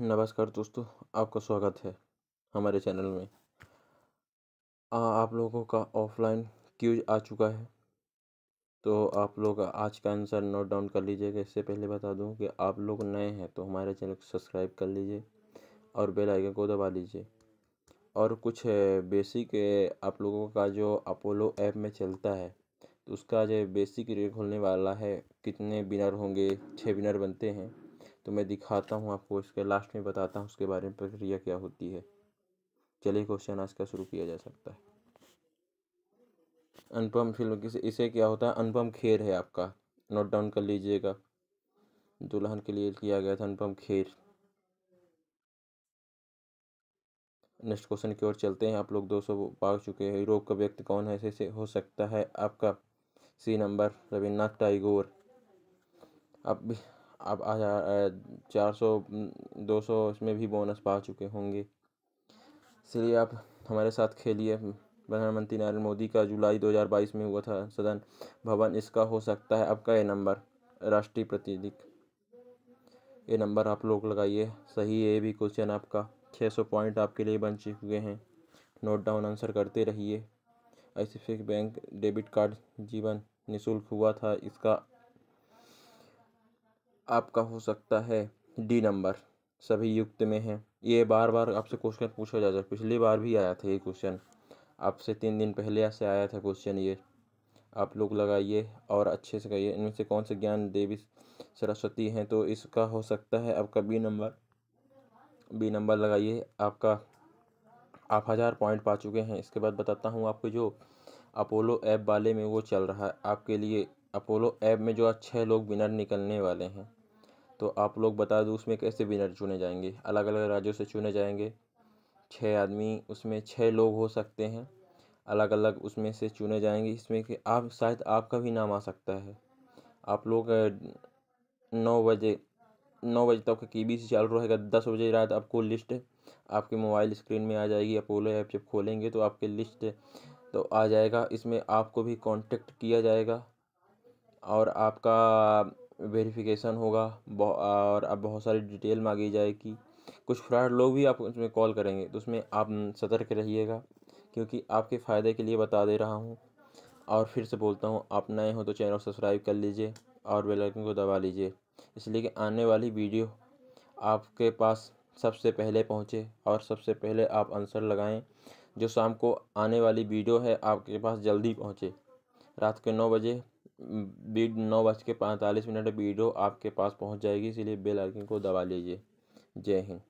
नमस्कार दोस्तों आपका स्वागत है हमारे चैनल में आ, आप लोगों का ऑफलाइन क्यूज आ चुका है तो आप लोग आज का आंसर नोट डाउन कर लीजिएगा इससे पहले बता दूं कि आप लोग नए हैं तो हमारे चैनल को सब्सक्राइब कर लीजिए और बेल आइकन को दबा लीजिए और कुछ बेसिक आप लोगों का जो अपोलो ऐप में चलता है तो उसका जो बेसिक रेट खोलने वाला है कितने बिनर होंगे छः बिनर बनते हैं तो मैं दिखाता हूँ आपको इसके लास्ट में बताता हूँ उसके बारे में प्रक्रिया क्या होती है चलिए क्वेश्चन आज का शुरू किया जा सकता है अनुपम फिल्म किसे इसे क्या होता है अनुपम खेर है आपका नोट डाउन कर लीजिएगा दुल्हन के लिए किया गया था अनुपम खेर नेक्स्ट क्वेश्चन की ओर चलते हैं आप लोग दो सौ पा चुके हैं रोग का व्यक्ति कौन है ऐसे हो सकता है आपका सी नंबर रविन्द्रनाथ टाइगोर अब आप चार सौ दो सौ इसमें भी बोनस पा चुके होंगे इसलिए आप हमारे साथ खेलिए प्रधानमंत्री नरेंद्र मोदी का जुलाई 2022 में हुआ था सदन भवन इसका हो सकता है आपका ये नंबर राष्ट्रीय प्रतिनिधिक ये नंबर आप लोग लगाइए सही ये भी क्वेश्चन आपका 600 पॉइंट आपके लिए बन चुके हैं नोट डाउन आंसर करते रहिए आई बैंक डेबिट कार्ड जीवन निशुल्क हुआ था इसका आपका हो सकता है डी नंबर सभी युक्त में है ये बार बार आपसे क्वेश्चन पूछा जाता है पिछली बार भी आया था ये क्वेश्चन आपसे तीन दिन पहले से आया था क्वेश्चन ये आप लोग लगाइए और अच्छे से कहिए इनमें से कौन से ज्ञान देवी सरस्वती हैं तो इसका हो सकता है आपका बी नंबर बी नंबर लगाइए आपका आप हज़ार पॉइंट पा चुके हैं इसके बाद बताता हूँ आपको जो अपोलो ऐप वाले में वो चल रहा है आपके लिए अपोलो ऐप में जो अच्छे लोग विनर निकलने वाले हैं तो आप लोग बता दो उसमें कैसे विनर चुने जाएंगे अलग अलग राज्यों से चुने जाएंगे छः आदमी उसमें छः लोग हो सकते हैं अलग अलग उसमें से चुने जाएंगे इसमें कि आप शायद आपका भी नाम आ सकता है आप लोग नौ बजे नौ बजे तक की बी सी चालू रहेगा दस बजे रात आपको लिस्ट आपके मोबाइल स्क्रीन में आ जाएगी अपोलो ऐप जब खोलेंगे तो आपके लिस्ट तो आ जाएगा इसमें आपको भी कांटेक्ट किया जाएगा और आपका वेरिफिकेशन होगा और अब बहुत सारी डिटेल मांगी जाएगी कुछ फ्रॉड लोग भी आप उसमें कॉल करेंगे तो उसमें आप सतर्क रहिएगा क्योंकि आपके फ़ायदे के लिए बता दे रहा हूँ और फिर से बोलता हूँ आप नए हो तो चैनल सब्सक्राइब कर लीजिए और बेल आइकन को दबा लीजिए इसलिए कि आने वाली वीडियो आपके पास सबसे पहले पहुँचे और सबसे पहले आप आंसर लगाएं जो शाम को आने वाली वीडियो है आपके पास जल्दी पहुँचे रात के नौ बजे बीड नौ बज के पैंतालीस मिनट बीडो आपके पास पहुंच जाएगी इसीलिए बेल आइकन को दबा लीजिए जय हिंद